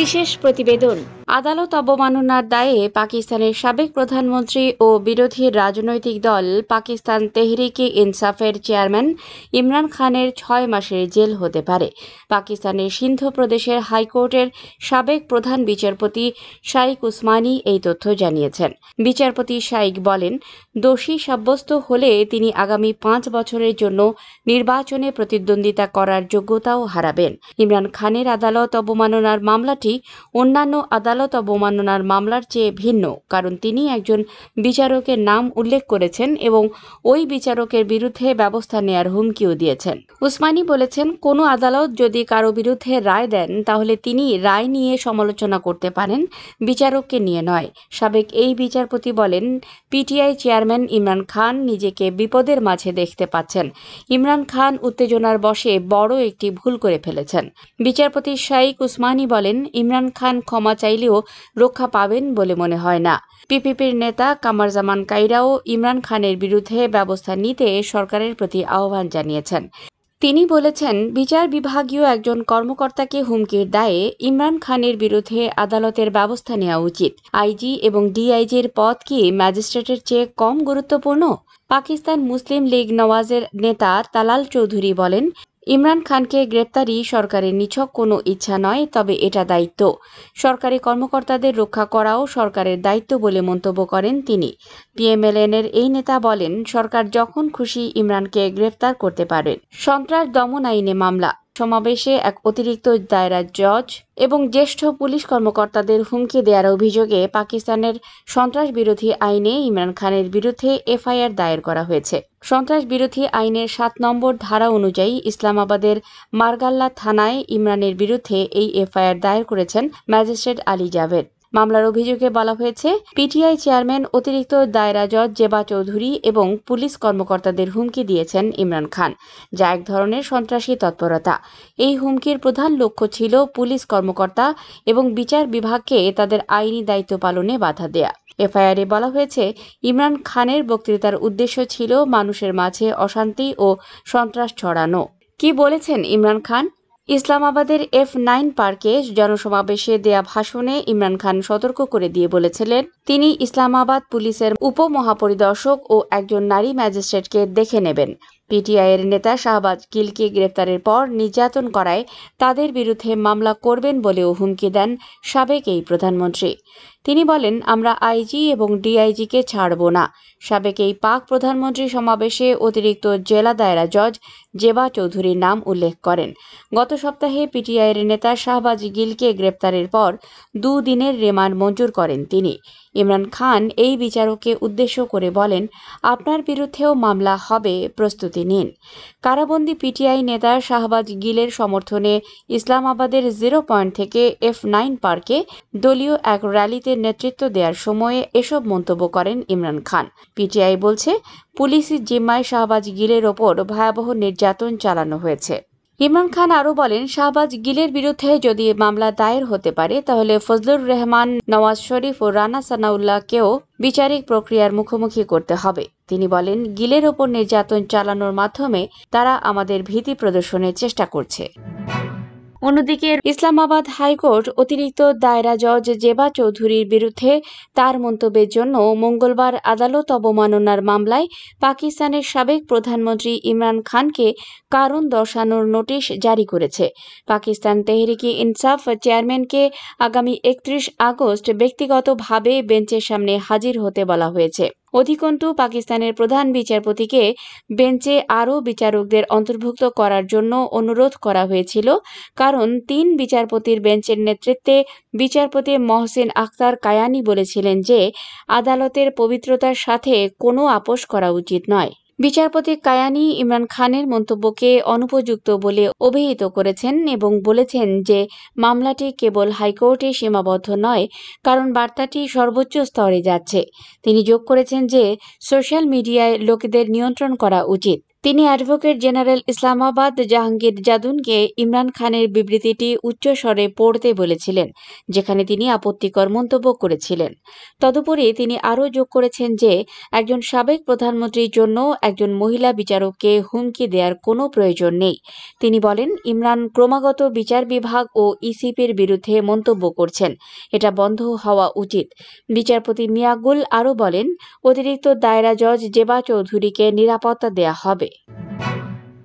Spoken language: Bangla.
বিশেষ প্রতিবেদন আদালত অবমাননার দায়ে পাকিস্তানের সাবেক প্রধানমন্ত্রী ও বিরোধী রাজনৈতিক দল পাকিস্তান তেহরিকে ইনসাফের চেয়ারম্যান ইমরান খানের ছয় মাসের জেল হতে পারে পাকিস্তানের সিন্ধু প্রদেশের হাইকোর্টের সাবেক প্রধান বিচারপতি শাইক উসমানি এই তথ্য জানিয়েছেন বিচারপতি শাইক বলেন দোষী সাব্যস্ত হলে তিনি আগামী পাঁচ বছরের জন্য নির্বাচনে প্রতিদ্বন্দ্বিতা করার যোগ্যতাও হারাবেন ইমরান খানের আদালত অবমাননার মামলা মামলাটি অন্যান্য আদালত অবমাননার মামলার চেয়ে ভিন্ন কারণ তিনি একজন বিচারকের নাম উল্লেখ করেছেন এবং ওই বিচারকের বিরুদ্ধে ব্যবস্থা নেয়ার হুমকিও দিয়েছেন উসমানী বলেছেন কোনো আদালত যদি কারো বিরুদ্ধে রায় দেন তাহলে তিনি রায় নিয়ে সমালোচনা করতে পারেন বিচারককে নিয়ে নয় সাবেক এই বিচারপতি বলেন পিটিআই চেয়ারম্যান ইমরান খান নিজেকে বিপদের মাঝে দেখতে পাচ্ছেন ইমরান খান উত্তেজনার বসে বড় একটি ভুল করে ফেলেছেন বিচারপতি শাইক উসমানি বলেন ইমরান খান ক্ষমা চাইলেও রক্ষা পাবেন বলে মনে হয় না পিপিপির নেতা কামারজামান কাইরাও ইমরান খানের বিরুদ্ধে ব্যবস্থা নিতে সরকারের প্রতি আহ্বান জানিয়েছেন তিনি বলেছেন বিচার বিভাগীয় একজন কর্মকর্তাকে হুমকির দায়ে ইমরান খানের বিরুদ্ধে আদালতের ব্যবস্থা নেওয়া উচিত আইজি এবং ডিআইজির পদ কি ম্যাজিস্ট্রেটের চেয়ে কম গুরুত্বপূর্ণ পাকিস্তান মুসলিম লীগ নওয়াজের নেতা তালাল চৌধুরী বলেন ইমরান খানকে গ্রেপ্তারি সরকারের নিছক কোনো ইচ্ছা নয় তবে এটা দায়িত্ব সরকারি কর্মকর্তাদের রক্ষা করাও সরকারের দায়িত্ব বলে মন্তব্য করেন তিনি পিএমএলএনের এই নেতা বলেন সরকার যখন খুশি ইমরানকে গ্রেপ্তার করতে পারেন সন্ত্রাস দমন আইনে মামলা সমাবেশে এক অতিরিক্ত দায়রা জজ এবং জ্যেষ্ঠ পুলিশ কর্মকর্তাদের হুমকি দেওয়ার অভিযোগে পাকিস্তানের সন্ত্রাস বিরোধী আইনে ইমরান খানের বিরুদ্ধে এফআইআর দায়ের করা হয়েছে সন্ত্রাস বিরোধী আইনের সাত নম্বর ধারা অনুযায়ী ইসলামাবাদের মার্গাল্লা থানায় ইমরানের বিরুদ্ধে এই এফআইআর দায়ের করেছেন ম্যাজিস্ট্রেট আলী জাভেদ মামলার অভিযোগে বলা হয়েছে পিটিআই চেয়ারম্যান অতিরিক্ত দায়রা জজ জেবা চৌধুরী এবং পুলিশ কর্মকর্তাদের হুমকি দিয়েছেন ইমরান খান যা এক ধরনের সন্ত্রাসী তৎপরতা এই হুমকির প্রধান লক্ষ্য ছিল পুলিশ কর্মকর্তা এবং বিচার বিভাগকে তাদের আইনি দায়িত্ব পালনে বাধা দেয়া এফআইআরে বলা হয়েছে ইমরান খানের বক্তৃতার উদ্দেশ্য ছিল মানুষের মাঝে অশান্তি ও সন্ত্রাস ছড়ানো কি বলেছেন ইমরান খান ইসলামাবাদের এফ নাইন পার্কে জনসমাবেশে দেয়া ভাষণে ইমরান খান সতর্ক করে দিয়ে বলেছিলেন তিনি ইসলামাবাদ পুলিশের উপমহাপরিদর্শক ও একজন নারী ম্যাজিস্ট্রেটকে দেখে নেবেন পিটিআইয়ের নেতা শাহবাজ গিলকে গ্রেপ্তারের পর নির্যাতন করায় তাদের বিরুদ্ধে মামলা করবেন বলেও হুমকি দেন সাবেক এই প্রধানমন্ত্রী তিনি বলেন আমরা আইজি এবং ডিআইজিকে ছাড়ব না সাবেক এই পাক প্রধানমন্ত্রী সমাবেশে অতিরিক্ত জেলা দায়রা জজ জেবা চৌধুরীর নাম উল্লেখ করেন গত সপ্তাহে পিটিআইয়ের নেতা শাহবাজ গিলকে গ্রেপ্তারের পর দুদিনের রিমান্ড মঞ্জুর করেন তিনি ইমরান খান এই বিচারককে উদ্দেশ্য করে বলেন আপনার বিরুদ্ধেও মামলা হবে প্রস্তুতি নিন কারাবন্দি পিটিআই নেতা শাহবাজ গিলের সমর্থনে ইসলামাবাদের জিরো পয়েন্ট থেকে এফ নাইন পার্কে দলীয় এক র্যালিতে নেতৃত্ব দেওয়ার সময়ে এসব মন্তব্য করেন ইমরান খান পিটিআই বলছে পুলিশি জিম্মায় শাহবাজ গিলের ওপর ভয়াবহ নির্যাতন চালানো হয়েছে ইমরান খান আরও বলেন শাহবাজ গিলের বিরুদ্ধে যদি মামলা দায়ের হতে পারে তাহলে ফজলুর রহমান নওয়াজ শরীফ ও রানা সানাউল্লাহকেও বিচারিক প্রক্রিয়ার মুখোমুখি করতে হবে তিনি বলেন গিলের ওপর নির্যাতন চালানোর মাধ্যমে তারা আমাদের ভীতি প্রদর্শনের চেষ্টা করছে অন্যদিকে ইসলামাবাদ হাইকোর্ট অতিরিক্ত দায়রা জজ জেবা চৌধুরীর বিরুদ্ধে তার মন্তব্যের জন্য মঙ্গলবার আদালত অবমাননার মামলায় পাকিস্তানের সাবেক প্রধানমন্ত্রী ইমরান খানকে কারণ দর্শানোর নোটিশ জারি করেছে পাকিস্তান তেহরিকি ইনসাফ চেয়ারম্যানকে আগামী একত্রিশ আগস্ট ব্যক্তিগতভাবে বেঞ্চের সামনে হাজির হতে বলা হয়েছে অধিকন্তু পাকিস্তানের প্রধান বিচারপতিকে বেঞ্চে আরও বিচারকদের অন্তর্ভুক্ত করার জন্য অনুরোধ করা হয়েছিল কারণ তিন বিচারপতির বেঞ্চের নেতৃত্বে বিচারপতি মহসেন আখতার কায়ানি বলেছিলেন যে আদালতের পবিত্রতার সাথে কোনো আপোষ করা উচিত নয় বিচারপতি কায়ানি ইমরান খানের মন্তব্যকে অনুপযুক্ত বলে অভিহিত করেছেন এবং বলেছেন যে মামলাটি কেবল হাইকোর্টে সীমাবদ্ধ নয় কারণ বার্তাটি সর্বোচ্চ স্তরে যাচ্ছে তিনি যোগ করেছেন যে সোশ্যাল মিডিয়ায় লোকেদের নিয়ন্ত্রণ করা উচিত তিনি অ্যাডভোকেট জেনারেল ইসলামাবাদ জাহাঙ্গীর জাদুনকে ইমরান খানের বিবৃতিটি উচ্চস্বরে পড়তে বলেছিলেন যেখানে তিনি আপত্তিকর মন্তব্য করেছিলেন তদুপরি তিনি আরও যোগ করেছেন যে একজন সাবেক প্রধানমন্ত্রীর জন্য একজন মহিলা বিচারককে হুমকি দেওয়ার কোনো প্রয়োজন নেই তিনি বলেন ইমরান ক্রমাগত বিচার বিভাগ ও ইসিপির বিরুদ্ধে মন্তব্য করছেন এটা বন্ধ হওয়া উচিত বিচারপতি মিয়াগুল আরও বলেন অতিরিক্ত দায়রা জজ জেবা চৌধুরীকে নিরাপত্তা দেয়া হবে day.